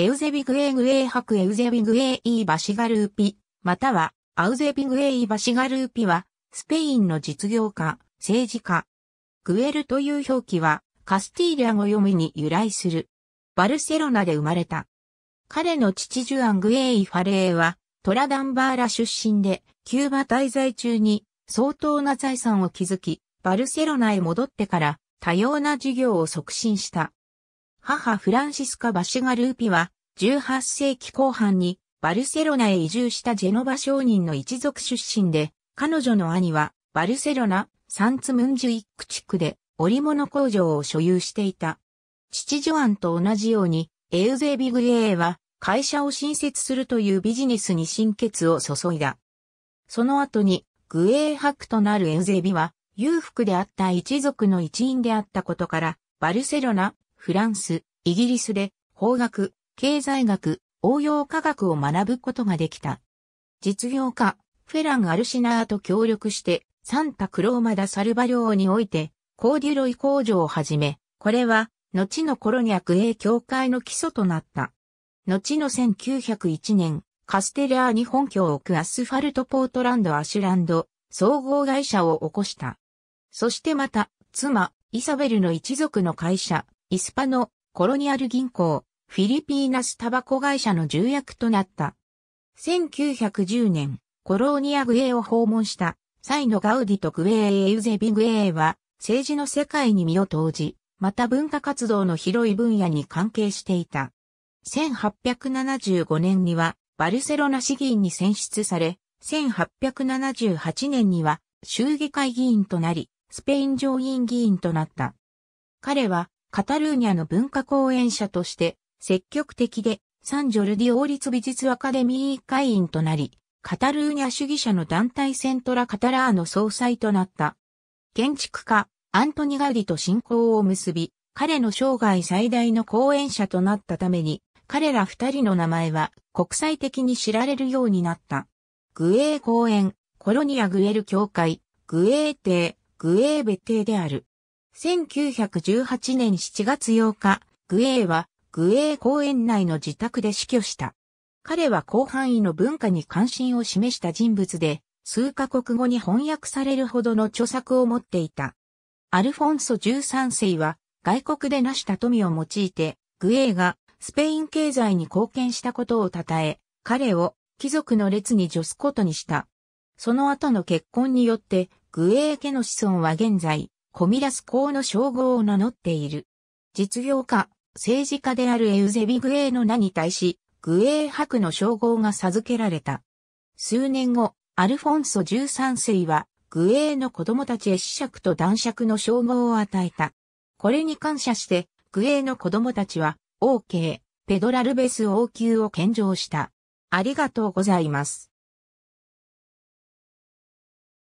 エウゼビグエーグエー博エウゼビグエイーバシガルーピ、またはアウゼビグエーイバシガルーピは、スペインの実業家、政治家。グエルという表記は、カスティーリャ語読みに由来する。バルセロナで生まれた。彼の父ジュアン・グエイ・ファレーは、トラダンバーラ出身で、キューバ滞在中に相当な財産を築き、バルセロナへ戻ってから多様な事業を促進した。母フランシスカ・バシガルーピは、18世紀後半にバルセロナへ移住したジェノバ商人の一族出身で、彼女の兄はバルセロナ、サンツムンジュイック地区で織物工場を所有していた。父ジョアンと同じように、エウゼビグエーは会社を新設するというビジネスに心血を注いだ。その後に、グエー博となるエウゼビは、裕福であった一族の一員であったことから、バルセロナ、フランス、イギリスで法学、経済学、応用科学を学ぶことができた。実業家、フェラン・アルシナーと協力して、サンタ・クローマ・ダ・サルバ領において、コーデュロイ工場をはじめ、これは、後のコロニャク英教会の基礎となった。後の1901年、カステラーに本拠を置くアスファルトポートランドアシュランド、総合会社を起こした。そしてまた、妻、イサベルの一族の会社、イスパのコロニアル銀行、フィリピーナスタバコ会社の重役となった。1910年、コロニアグエーを訪問した際のガウディとグエーエユゼビグエーは政治の世界に身を投じ、また文化活動の広い分野に関係していた。1875年にはバルセロナ市議員に選出され、1878年には衆議会議員となり、スペイン上院議員となった。彼はカタルーニャの文化講演者として積極的でサンジョルディ王立美術アカデミー会員となり、カタルーニャ主義者の団体セントラ・カタラーの総裁となった。建築家、アントニガウディと信仰を結び、彼の生涯最大の講演者となったために、彼ら二人の名前は国際的に知られるようになった。グエー公園、コロニアグエル教会、グエーーグエーテーである。1918年7月8日、グエーはグエー公園内の自宅で死去した。彼は広範囲の文化に関心を示した人物で、数カ国語に翻訳されるほどの著作を持っていた。アルフォンソ13世は外国で成した富を用いて、グエーがスペイン経済に貢献したことを称え、彼を貴族の列に除すことにした。その後の結婚によって、グエー家の子孫は現在、コミラス公の称号を名乗っている。実業家、政治家であるエウゼビ・グエーの名に対し、グエー博の称号が授けられた。数年後、アルフォンソ13世は、グエーの子供たちへ子爵と男爵の称号を与えた。これに感謝して、グエーの子供たちは、オーケー、ペドラルベス王宮を献上した。ありがとうございます。